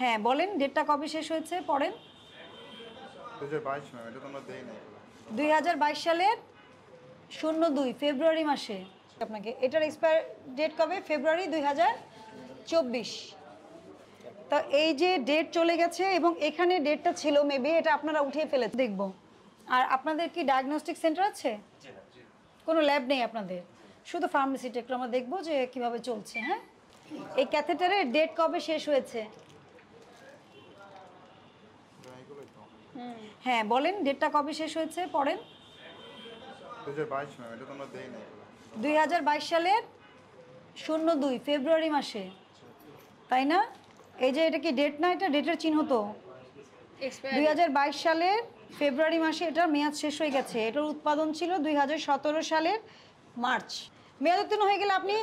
হ্যাঁ বলেন ডেটটা কবে শেষ হয়েছে পড়েন দুই হাজার বাইশ সালের শূন্য দুই ফেব্রুয়ারি মাসে আপনাকে এটার এক্সপায়ার ডেট কবে ফেব্রুয়ারি দুই হাজার চব্বিশ তো এই যে ডেট চলে গেছে এবং এখানে ডেটটা ছিল মেবি এটা আপনারা উঠিয়ে ফেলে দেখব আর আপনাদের কি ডায়াগনস্টিক সেন্টার আছে কোনো ল্যাব নেই আপনাদের শুধু ফার্মেসিটা একটু আমরা দেখবো যে কিভাবে চলছে হ্যাঁ এই ক্যাথেটারের ডেট কবে শেষ হয়েছে হ্যাঁ বলেন ডেটটা কবে শেষ হয়েছে পড়েন দুই হাজার বাইশ সালের শূন্য দুই ফেব্রুয়ারি মাসে তাই না এই যে এটা কি ডেট না এটা ডেটের চিহ্ন তো দুই হাজার বাইশ সালের ফেব্রুয়ারি মাসে এটার মেয়াদ শেষ হয়ে গেছে এটার উৎপাদন ছিল দুই সালের মার্চ মেয়াদ উত্তীর্ণ হয়ে গেলে আপনি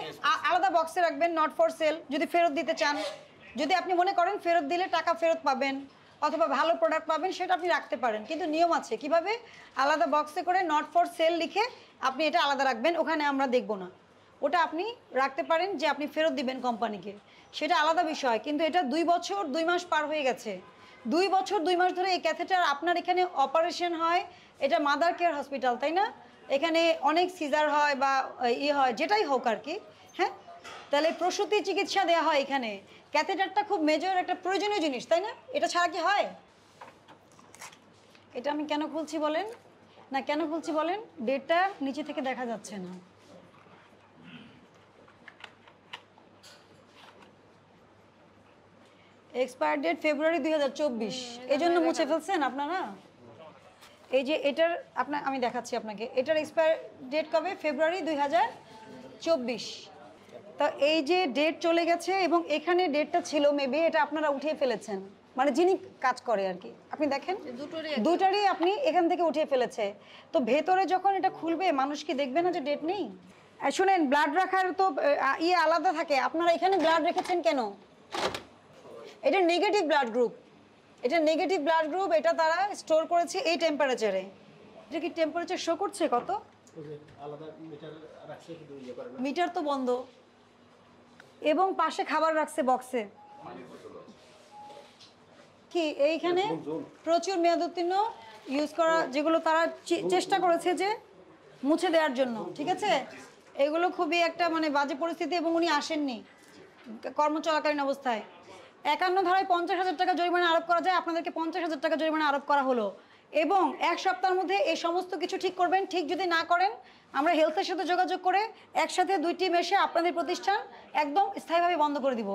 আলাদা বক্সে রাখবেন নট ফর সেল যদি ফেরত দিতে চান যদি আপনি মনে করেন ফেরত দিলে টাকা ফেরত পাবেন অথবা ভালো প্রোডাক্ট পাবেন সেটা আপনি রাখতে পারেন কিন্তু নিয়ম আছে কিভাবে আলাদা বক্সে করে নট ফর সেল লিখে আপনি এটা আলাদা রাখবেন ওখানে আমরা দেখব না ওটা আপনি রাখতে পারেন যে আপনি ফেরত দিবেন কোম্পানিকে সেটা আলাদা বিষয় কিন্তু এটা দুই বছর দুই মাস পার হয়ে গেছে দুই বছর দুই মাস ধরে এই ক্যাথেটার আপনার এখানে অপারেশন হয় এটা মাদার কেয়ার হসপিটাল তাই না এখানে অনেক সিজার হয় বা ই হয় যেটাই হোক আর কি হ্যাঁ তাহলে প্রসূতি চিকিৎসা দেওয়া হয় এখানে ক্যাথেটারটা খুব মেজর একটা প্রয়োজনীয় জিনিস তাই না এটা ছাড়া কি হয় এটা আমি কেন খুলছি বলেন না কেন খুলছি বলেন ডেটটা নিচে থেকে দেখা যাচ্ছে না এক্সপায়ার ডেট ফেব্রুয়ারি দুই হাজার চব্বিশ এই জন্য মুছে ফেলছেন আপনারা এই যে এটার আপনার আমি দেখাচ্ছি আপনাকে এটার এক্সপায়ার ডেট কবে ফেব্রুয়ারি দুই হাজার চব্বিশ তা এই যে ডেট চলে গেছে এবং এখানে ডেটটা ছিল মেবি এটা আপনারা উঠিয়ে ফেলেছেন মানে যিনি কাজ করে আর কি আপনি দেখেন দুটারই আপনি এখান থেকে উঠিয়ে ফেলেছে তো ভেতরে যখন এটা খুলবে মানুষ কি দেখবে না যে ডেট নেই শুনেন ব্লাড রাখার তো ইয়ে আলাদা থাকে আপনারা এখানে ব্লাড রেখেছেন কেন এটা নেগেটিভ ব্লাড গ্রুপ এটা নেগেটিভ ব্লাড গ্রুপ এটা তারা স্টোর করেছে এই টেম্পারেচারে এটা কি টেম্পারেচার শো করছে কত মিটার ইয়ে তো বন্ধ এবং পাশে খাবার রাখছে বক্সে কি এইখানে হ্যাঁ, প্রচুর মেয়াদোত্তীর্ণ ইউজ করা যেগুলো তারা চেষ্টা করেছে যে মুছে দেওয়ার জন্য ঠিক আছে এগুলো খুবই একটা মানে বাজে পরিস্থিতি এবং উনি আসেননি কর্মচলাকালীন অবস্থায় একান্ন ধারায় পঞ্চাশ হাজার টাকা জরিমানা আরোপ করা যায় আপনাদেরকে পঞ্চাশ হাজার টাকা জরিমানা আরোপ করা হলো এবং এক সপ্তাহের মধ্যে এই সমস্ত কিছু ঠিক করবেন ঠিক যদি না করেন আমরা হেলথের সাথে যোগাযোগ করে একসাথে দুই টিম এসে আপনাদের প্রতিষ্ঠান একদম স্থায়ীভাবে বন্ধ করে দিব